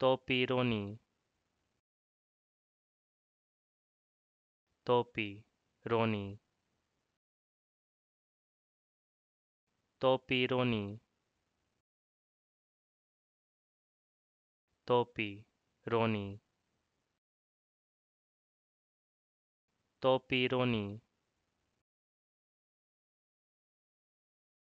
topironi topironi topironi topironi topironi